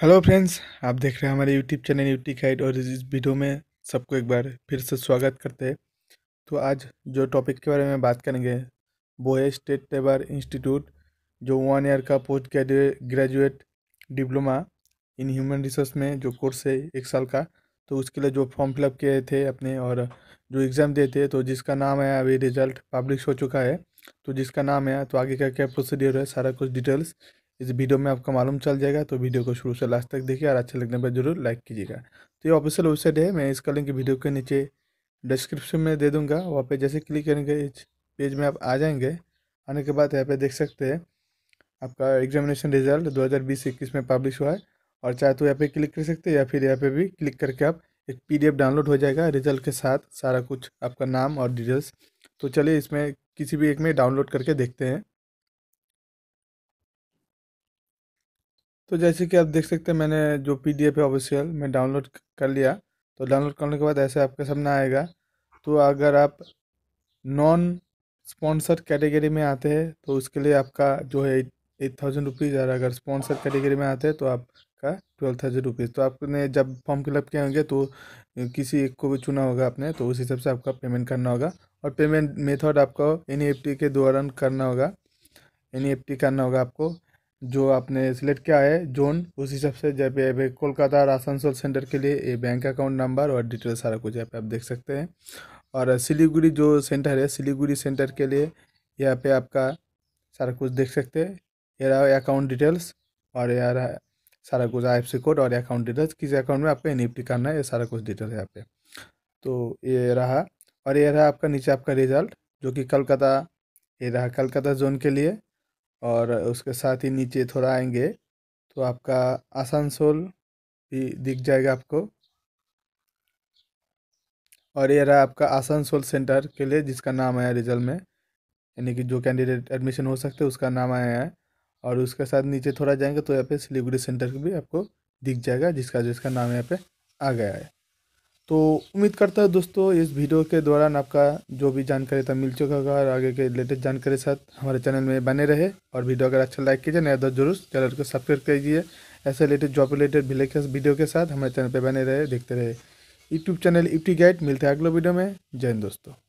hello friends आप देख रहे हैं हमारे यूट्यूब चैनल यूटी गाइड और इस वीडियो में सबको एक बार फिर से स्वागत करते हैं तो आज जो टॉपिक के बारे में बात करेंगे वो है स्टेट लेबर इंस्टीट्यूट जो वन ईयर का post graduate diploma in human resource में जो कोर्स है एक साल का तो उसके लिए जो फॉर्म फिलअप किए थे अपने और जो एग्ज़ाम दिए थे तो जिसका नाम है अभी रिजल्ट पब्लिश हो चुका है तो जिसका नाम है तो आगे का क्या प्रोसीडियर है सारा कुछ डिटेल्स इस वीडियो में आपको मालूम चल जाएगा तो वीडियो को शुरू से लास्ट तक देखिए और अच्छा लगने पर जरूर लाइक कीजिएगा तो ये ऑफिशियल वेबसाइट है मैं इसका लिंक वीडियो के नीचे डिस्क्रिप्शन में दे दूंगा वहाँ पे जैसे क्लिक करेंगे इस पेज में आप आ जाएंगे आने के बाद यहाँ पे देख सकते हैं आपका एग्जामिनेशन रिजल्ट दो हज़ार में पब्लिश हुआ है और चाहे तो यहाँ पे क्लिक कर सकते हैं या फिर यहाँ पे भी क्लिक करके आप एक पीडीएफ डाउनलोड हो जाएगा रिजल्ट के साथ सारा कुछ आपका नाम और डिटेल्स तो चलिए इसमें किसी भी एक में डाउनलोड करके देखते हैं तो जैसे कि आप देख सकते हैं मैंने जो पी डी एफ है ऑफिशियल मैं डाउनलोड कर लिया तो डाउनलोड करने के बाद ऐसे आपके सामने आएगा तो अगर आप नॉन स्पॉन्सर कैटेगरी में आते हैं तो उसके लिए आपका जो है एट थाउजेंड रुपीज़ और अगर स्पॉन्सर कैटेगरी में आते हैं तो आपका ट्वेल्व थाउजेंड रुपीज़ तो आपने जब फॉर्म फिलअप किए होंगे तो किसी एक को भी चुना होगा आपने तो उस हिसाब से आपका पेमेंट करना होगा और पेमेंट मेथड आपको एन e के दौरान करना होगा एन e करना होगा आपको जो आपने सिलेक्ट किया है जोन उस हिसाब से जब पे कोलकाता और आसनसोल सेंटर के लिए ये बैंक अकाउंट नंबर और डिटेल सारा कुछ यहाँ पे आप देख सकते हैं और सिलीगुड़ी जो सेंटर है सिलीगुड़ी सेंटर के लिए यहाँ पे आपका सारा कुछ देख सकते हैं ये रहा अकाउंट डिटेल्स और यार रहा सारा कुछ आई कोड और अकाउंट डिटेल्स किस अकाउंट में आपको एन करना है ये सारा कुछ डिटेल है यहाँ पे तो ये रहा और ये रहा आपका नीचे आपका रिजल्ट जो कि कलकत्ता ये रहा कलकत्ता जोन के लिए और उसके साथ ही नीचे थोड़ा आएंगे तो आपका आसनसोल भी दिख जाएगा आपको और ये रहा आपका आसनसोल सेंटर के लिए जिसका नाम आया रिजल्ट में यानी कि जो कैंडिडेट एडमिशन हो सकते हैं उसका नाम आया है और उसके साथ नीचे थोड़ा जाएंगे तो यहाँ पे सिलीगुड़ी सेंटर भी आपको दिख जाएगा जिसका जिसका नाम यहाँ पे आ गया है तो उम्मीद करता है दोस्तों इस वीडियो के दौरान आपका जो भी जानकारी था मिल चुका होगा और आगे के लेटेस्ट जानकारी साथ हमारे चैनल में बने रहे और वीडियो अगर अच्छा लाइक कीजिए नया दोस्त जरूर चैनल को सब्सक्राइब कीजिए ऐसे लेटेस्ट जॉब रिलेटेड वीडियो के साथ हमारे चैनल पर बने रहे देखते रहे यूट्यूब चैनल इफ्टी गाइड मिलते हैं अगले वीडियो में जय हिंद दोस्तों